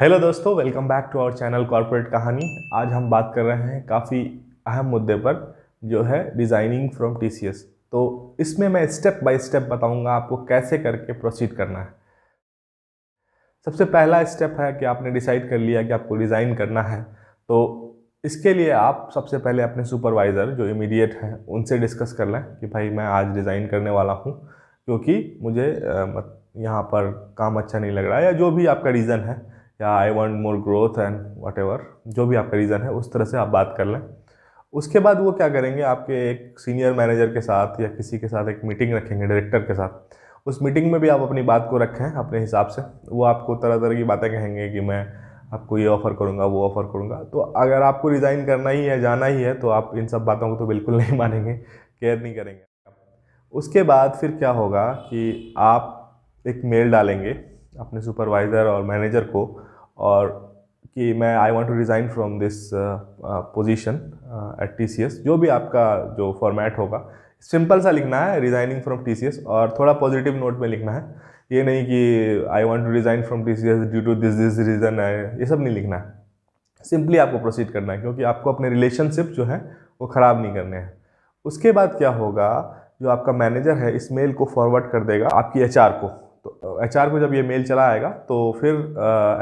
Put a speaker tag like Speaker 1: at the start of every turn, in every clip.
Speaker 1: hello दोस्तों welcome back to our channel corporate Kahani आज हम बात कर रहे हैं काफ़ी अहम मुद्दे पर जो है डिज़ाइनिंग फ्रॉम टी तो इसमें मैं स्टेप बाय स्टेप बताऊंगा आपको कैसे करके प्रोसीड करना है सबसे पहला स्टेप है कि आपने डिसाइड कर लिया कि आपको डिज़ाइन करना है तो इसके लिए आप सबसे पहले अपने सुपरवाइज़र जो इमीडिएट हैं उनसे डिस्कस कर लें कि भाई मैं आज डिज़ाइन करने वाला हूँ क्योंकि मुझे यहाँ पर काम अच्छा नहीं लग रहा है या जो भी आपका रीज़न है या I want more growth and whatever जो भी आपका रीज़न है उस तरह से आप बात कर लें उसके बाद वो क्या करेंगे आपके एक सीनियर मैनेजर के साथ या किसी के साथ एक मीटिंग रखेंगे डायरेक्टर के साथ उस मीटिंग में भी आप अपनी बात को रखें अपने हिसाब से वो आपको तरह तरह की बातें कहेंगे कि मैं आपको ये ऑफ़र करूँगा वो ऑफ़र करूँगा तो अगर आपको रिज़ाइन करना ही है जाना ही है तो आप इन सब बातों को तो बिल्कुल नहीं मानेंगे केयर नहीं करेंगे उसके बाद फिर क्या होगा कि आप एक मेल डालेंगे अपने सुपरवाइज़र और मैनेजर को और कि मैं I want to resign from this position at T C S जो भी आपका जो फॉर्मेट होगा सिंपल सा लिखना है रिज़ाइनिंग फ्रॉम एस और थोड़ा पॉजिटिव नोट में लिखना है ये नहीं कि I want to resign from S due to this this reason है ये सब नहीं लिखना है सिंपली आपको प्रोसीड करना है क्योंकि आपको अपने रिलेशनशिप जो है वो ख़राब नहीं करने हैं उसके बाद क्या होगा जो आपका मैनेजर है इस मेल को फॉरवर्ड कर देगा आपकी एच को तो एच को जब ये मेल चला आएगा तो फिर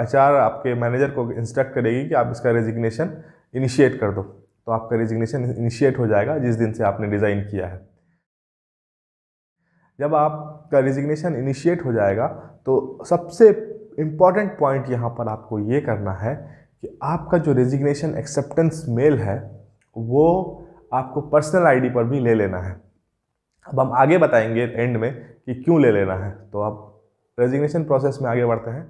Speaker 1: एच आपके मैनेजर को इंस्ट्रक्ट करेगी कि आप इसका रेजिग्नेशन इनिशिएट कर दो तो आपका रेजिग्नेशन इनिशिएट हो जाएगा जिस दिन से आपने डिज़ाइन किया है जब आपका रेजिग्नेशन इनिशिएट हो जाएगा तो सबसे इम्पॉर्टेंट पॉइंट यहाँ पर आपको ये करना है कि आपका जो रेजिग्नेशन एक्सेप्टेंस मेल है वो आपको पर्सनल आईडी पर भी ले लेना है अब हम आगे बताएंगे एंड में कि क्यों ले लेना है तो आप रेजिग्नेशन प्रोसेस में आगे बढ़ते हैं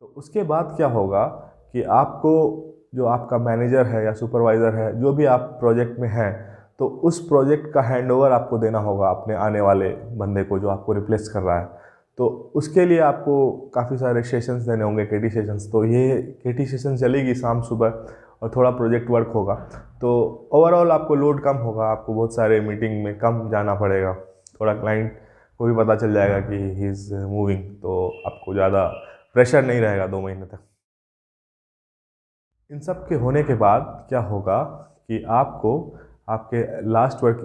Speaker 1: तो उसके बाद क्या होगा कि आपको जो आपका मैनेजर है या सुपरवाइज़र है जो भी आप प्रोजेक्ट में हैं तो उस प्रोजेक्ट का हैंडओवर आपको देना होगा अपने आने वाले बंदे को जो आपको रिप्लेस कर रहा है तो उसके लिए आपको काफ़ी सारे सेशंस देने होंगे के टी सेशंस तो ये के टी सेशन चलेगी शाम सुबह और थोड़ा प्रोजेक्ट वर्क होगा तो ओवरऑल आपको लोड कम होगा आपको बहुत सारे मीटिंग में कम जाना पड़ेगा थोड़ा क्लाइंट को भी पता चल जाएगा कि ही इज़ मूविंग तो आपको ज़्यादा प्रेशर नहीं रहेगा दो महीने तक इन सब के होने के बाद क्या होगा कि आपको आपके लास्ट वर्क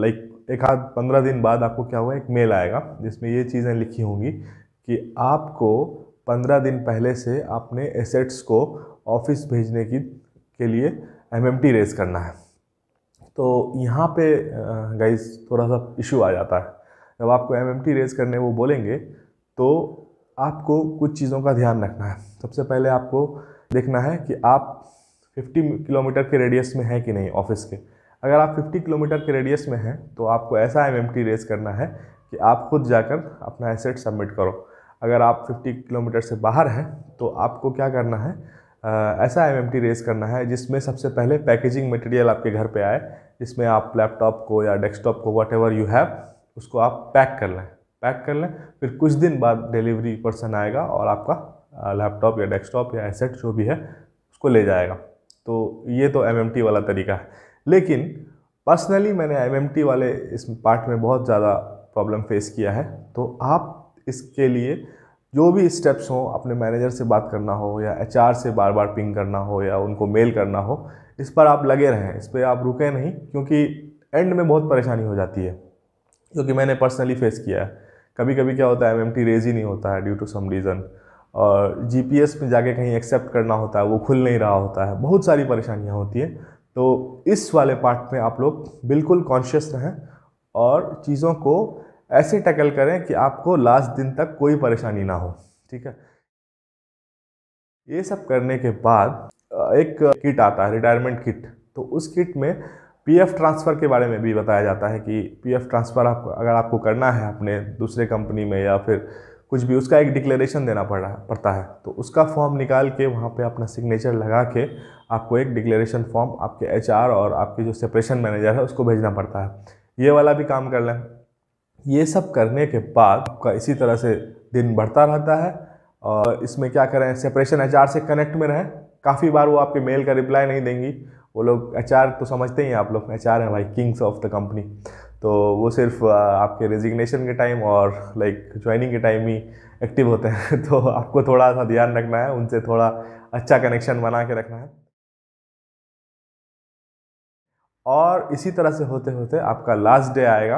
Speaker 1: लाइक एक आध पंद्रह दिन बाद आपको क्या होगा एक मेल आएगा जिसमें ये चीज़ें लिखी होंगी कि आपको पंद्रह दिन पहले से अपने एसेट्स को ऑफिस भेजने की के लिए एम रेज करना है तो यहाँ पे गाइस थोड़ा सा इशू आ जाता है जब आपको एम रेज करने वो बोलेंगे तो आपको कुछ चीज़ों का ध्यान रखना है सबसे पहले आपको देखना है कि आप 50 किलोमीटर के रेडियस में हैं कि नहीं ऑफिस के अगर आप 50 किलोमीटर के रेडियस में हैं तो आपको ऐसा एम रेज करना है कि आप खुद जाकर अपना एसेट सबमिट करो अगर आप 50 किलोमीटर से बाहर हैं तो आपको क्या करना है ऐसा एम रेस करना है जिसमें सबसे पहले पैकेजिंग मटेरियल आपके घर पे आए जिसमें आप लैपटॉप को या डेस्कटॉप को वट एवर यू हैव उसको आप पैक कर लें पैक कर लें फिर कुछ दिन बाद डिलीवरी पर्सन आएगा और आपका लैपटॉप या डेस्कटॉप या एसेट जो भी है उसको ले जाएगा तो ये तो एम वाला तरीका है लेकिन पर्सनली मैंने एम वाले इस पार्ट में बहुत ज़्यादा प्रॉब्लम फेस किया है तो आप इसके लिए जो भी स्टेप्स हों अपने मैनेजर से बात करना हो या एच से बार बार पिंग करना हो या उनको मेल करना हो इस पर आप लगे रहें इस पर आप रुके नहीं क्योंकि एंड में बहुत परेशानी हो जाती है क्योंकि मैंने पर्सनली फेस किया है कभी कभी क्या होता है एम रेज ही नहीं होता है ड्यू टू सम रीज़न और जी में जाके कहीं एक्सेप्ट करना होता है वो खुल नहीं रहा होता है बहुत सारी परेशानियाँ होती हैं तो इस वाले पार्ट में आप लोग बिल्कुल कॉन्शियस रहें और चीज़ों को ऐसे टैकल करें कि आपको लास्ट दिन तक कोई परेशानी ना हो ठीक है ये सब करने के बाद एक किट आता है रिटायरमेंट किट तो उस किट में पीएफ ट्रांसफ़र के बारे में भी बताया जाता है कि पीएफ ट्रांसफ़र आपको अगर आपको करना है अपने दूसरे कंपनी में या फिर कुछ भी उसका एक डिक्लेरेशन देना पड़ रहा पड़ता है तो उसका फॉर्म निकाल के वहाँ पे अपना सिग्नेचर लगा के आपको एक डिक्लेरेशन फॉर्म आपके एचआर और आपके जो सेपरेशन मैनेजर है उसको भेजना पड़ता है ये वाला भी काम कर लें ये सब करने के बाद आपका इसी तरह से दिन बढ़ता रहता है और इसमें क्या करें सेपरेशन एच से कनेक्ट में रहें काफ़ी बार वो आपके मेल का रिप्लाई नहीं देंगी वो लोग एच तो समझते ही आप लोग एच आर हैं भाई किंग्स ऑफ द कंपनी तो वो सिर्फ आपके रेजिग्नेशन के टाइम और लाइक ज्वाइनिंग के टाइम ही एक्टिव होते हैं तो आपको थोड़ा सा ध्यान रखना है उनसे थोड़ा अच्छा कनेक्शन बना के रखना है और इसी तरह से होते होते आपका लास्ट डे आएगा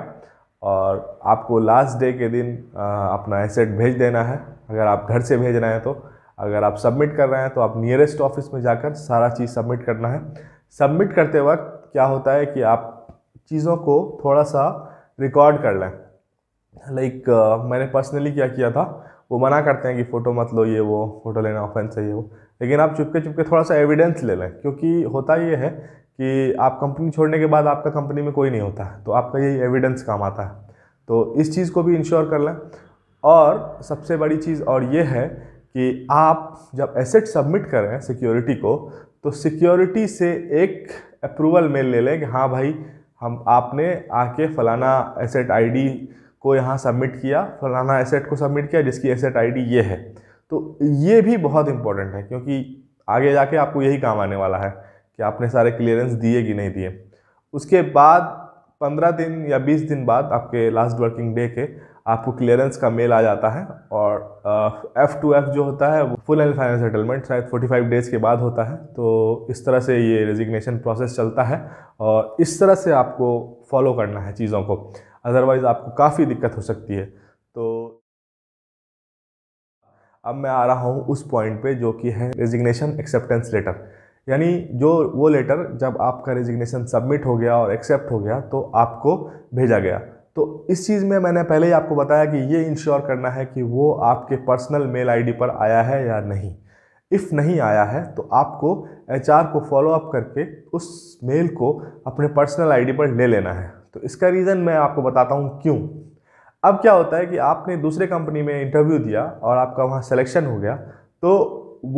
Speaker 1: और आपको लास्ट डे के दिन अपना एसेट भेज देना है अगर आप घर से भेज रहे हैं तो अगर आप सबमिट कर रहे हैं तो आप नियरेस्ट ऑफिस में जाकर सारा चीज़ सबमिट करना है सबमिट करते वक्त क्या होता है कि आप चीज़ों को थोड़ा सा रिकॉर्ड कर लें लाइक like, uh, मैंने पर्सनली क्या किया था वो मना करते हैं कि फ़ोटो मत लो ये वो फ़ोटो लेना ऑफेंस है ये वो लेकिन आप चुपके चुपके थोड़ा सा एविडेंस ले लें क्योंकि होता ये है कि आप कंपनी छोड़ने के बाद आपका कंपनी में कोई नहीं होता तो आपका यही एविडेंस काम आता है तो इस चीज़ को भी इंश्योर कर लें और सबसे बड़ी चीज़ और ये है कि आप जब एसेट सबमिट करें सिक्योरिटी को तो सिक्योरिटी से एक अप्रूवल मेल ले लें कि हाँ भाई हम आपने आके फलाना एसेट आईडी को यहाँ सबमिट किया फलाना एसेट को सबमिट किया जिसकी एसेट आईडी ये है तो ये भी बहुत इंपॉर्टेंट है क्योंकि आगे जाके आपको यही काम आने वाला है कि आपने सारे क्लियरेंस दिए कि नहीं दिए उसके बाद पंद्रह दिन या बीस दिन बाद आपके लास्ट वर्किंग डे के आपको क्लियरेंस का मेल आ जाता है और एफ़ टू एफ़ जो होता है वो फुल एंड फाइनल सेटलमेंट शायद फोर्टी फाइव डेज़ के बाद होता है तो इस तरह से ये रेजिग्नेशन प्रोसेस चलता है और इस तरह से आपको फॉलो करना है चीज़ों को अदरवाइज़ आपको काफ़ी दिक्कत हो सकती है तो अब मैं आ रहा हूँ उस पॉइंट पे जो कि है रेजिग्नेशन एक्सेप्टेंस लेटर यानी जो वो लेटर जब आपका रेजिग्नेशन सबमिट हो गया और एक्सेप्ट हो गया तो आपको भेजा गया तो इस चीज़ में मैंने पहले ही आपको बताया कि ये इंश्योर करना है कि वो आपके पर्सनल मेल आईडी पर आया है या नहीं इफ़ नहीं आया है तो आपको एच को फॉलो अप करके उस मेल को अपने पर्सनल आई पर ले लेना है तो इसका रीज़न मैं आपको बताता हूँ क्यों अब क्या होता है कि आपने दूसरे कंपनी में इंटरव्यू दिया और आपका वहाँ सिलेक्शन हो गया तो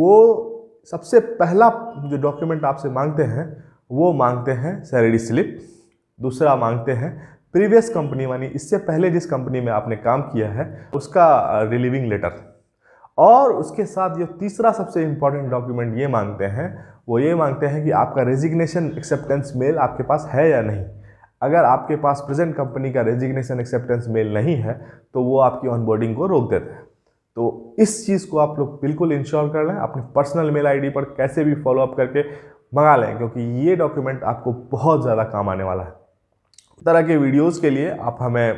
Speaker 1: वो सबसे पहला जो डॉक्यूमेंट आपसे मांगते हैं वो मांगते हैं सैलरी स्लिप दूसरा मांगते हैं प्रीवियस कंपनी मानी इससे पहले जिस कंपनी में आपने काम किया है उसका रिलीविंग लेटर और उसके साथ जो तीसरा सबसे इम्पॉर्टेंट डॉक्यूमेंट ये मांगते हैं वो ये मांगते हैं कि आपका रेजिग्नेशन एक्सेप्टेंस मेल आपके पास है या नहीं अगर आपके पास प्रेजेंट कंपनी का रेजिग्नेशन एक्सेप्टेंस मेल नहीं है तो वो आपकी ऑनबोर्डिंग को रोक देते हैं तो इस चीज़ को आप लोग बिल्कुल इंश्योर कर लें अपने पर्सनल मेल आईडी पर कैसे भी फॉलोअप करके मंगा लें क्योंकि ये डॉक्यूमेंट आपको बहुत ज़्यादा काम आने वाला है तरह के वीडियोज़ के लिए आप हमें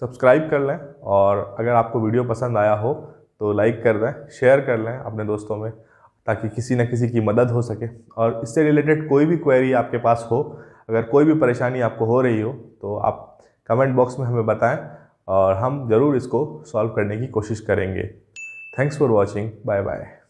Speaker 1: सब्सक्राइब कर लें और अगर आपको वीडियो पसंद आया हो तो लाइक कर दें शेयर कर लें अपने दोस्तों में ताकि किसी न किसी की मदद हो सके और इससे रिलेटेड कोई भी क्वेरी आपके पास हो अगर कोई भी परेशानी आपको हो रही हो तो आप कमेंट बॉक्स में हमें बताएं और हम ज़रूर इसको सॉल्व करने की कोशिश करेंगे thanks for watching bye bye